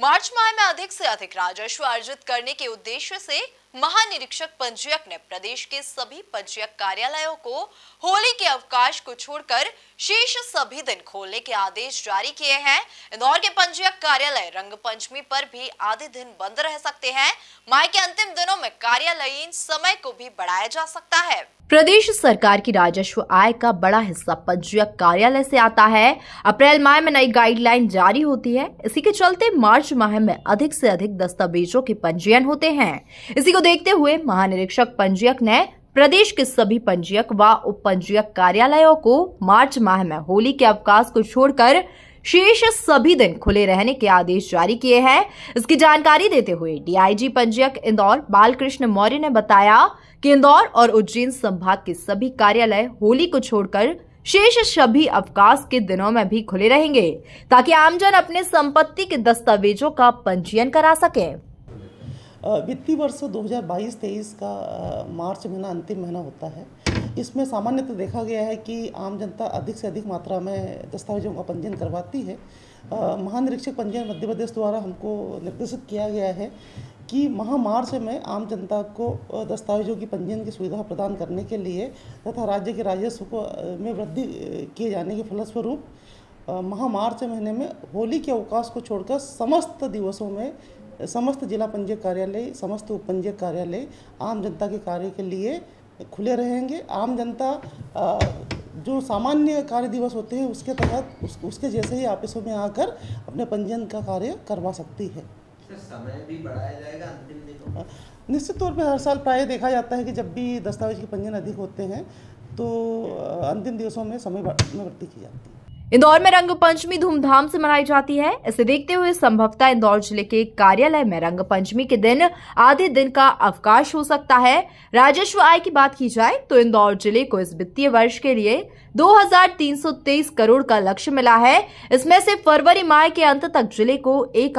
मार्च माह में अधिक से अधिक राजस्व अर्जित करने के उद्देश्य से महानिरीक्षक पंजीयक ने प्रदेश के सभी पंजीयक कार्यालयों को होली के अवकाश को छोड़कर शेष सभी दिन खोलने के आदेश जारी किए हैं इंदौर के पंजीयक कार्यालय रंग पंचमी पर भी आधे दिन बंद रह सकते हैं माह के अंतिम दिनों में कार्यालयीन समय को भी बढ़ाया जा सकता है प्रदेश सरकार की राजस्व आय का बड़ा हिस्सा पंजीयक कार्यालय से आता है अप्रैल माह में नई गाइडलाइन जारी होती है इसी के चलते मार्च माह में अधिक से अधिक दस्तावेजों के पंजीयन होते हैं इसी को देखते हुए महानिरीक्षक पंजीयक ने प्रदेश के सभी पंजीयक व उप पंजीयक कार्यालयों को मार्च माह में होली के अवकाश को छोड़कर शेष सभी दिन खुले रहने के आदेश जारी किए हैं इसकी जानकारी देते हुए डीआईजी पंजीयक इंदौर बालकृष्ण मौर्य ने बताया कि इंदौर और उज्जैन संभाग के सभी कार्यालय होली को छोड़कर शेष सभी अवकाश के दिनों में भी खुले रहेंगे ताकि आमजन अपने संपत्ति के दस्तावेजों का पंजीयन करा सके वित्तीय वर्ष 2022-23 का मार्च महीना अंतिम महीना होता है इसमें सामान्यतः देखा गया है कि आम जनता अधिक से अधिक मात्रा में दस्तावेजों का पंजीयन करवाती है महानिरीक्षक पंजीयन मध्य प्रदेश द्वारा हमको निर्देशित किया गया है कि माह मार्च में आम जनता को दस्तावेजों की पंजीयन की सुविधा प्रदान करने के लिए तथा राज्य के राजस्व को में वृद्धि किए जाने के फलस्वरूप माह मार्च महीने में होली के अवकाश को छोड़कर समस्त दिवसों में समस्त जिला पंजीयक कार्यालय समस्त उप कार्यालय आम जनता के कार्य के लिए खुले रहेंगे आम जनता जो सामान्य कार्य दिवस होते हैं उसके तहत उस, उसके जैसे ही ऑफिसों में आकर अपने पंजीयन का कार्य करवा सकती है समय भी बढ़ाया जाएगा अंतिम निश्चित तौर पर हर साल प्राय देखा जाता है कि जब भी दस्तावेज के पंजीयन अधिक होते हैं तो अंतिम दिवसों में समय में वृद्धि की जाती है इंदौर में रंग पंचमी धूमधाम से मनाई जाती है इसे देखते हुए संभवतः इंदौर जिले के कार्यालय में रंग पंचमी के दिन आधे दिन का अवकाश हो सकता है राजस्व आय की बात की जाए तो इंदौर जिले को इस वित्तीय वर्ष के लिए 2,323 करोड़ का लक्ष्य मिला है इसमें से फरवरी माह के अंत तक जिले को एक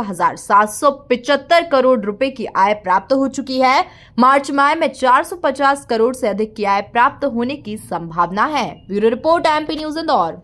करोड़ रुपए की आय प्राप्त हो चुकी है मार्च माह में 450 करोड़ से अधिक की आय प्राप्त होने की संभावना है bureau report MP news Indore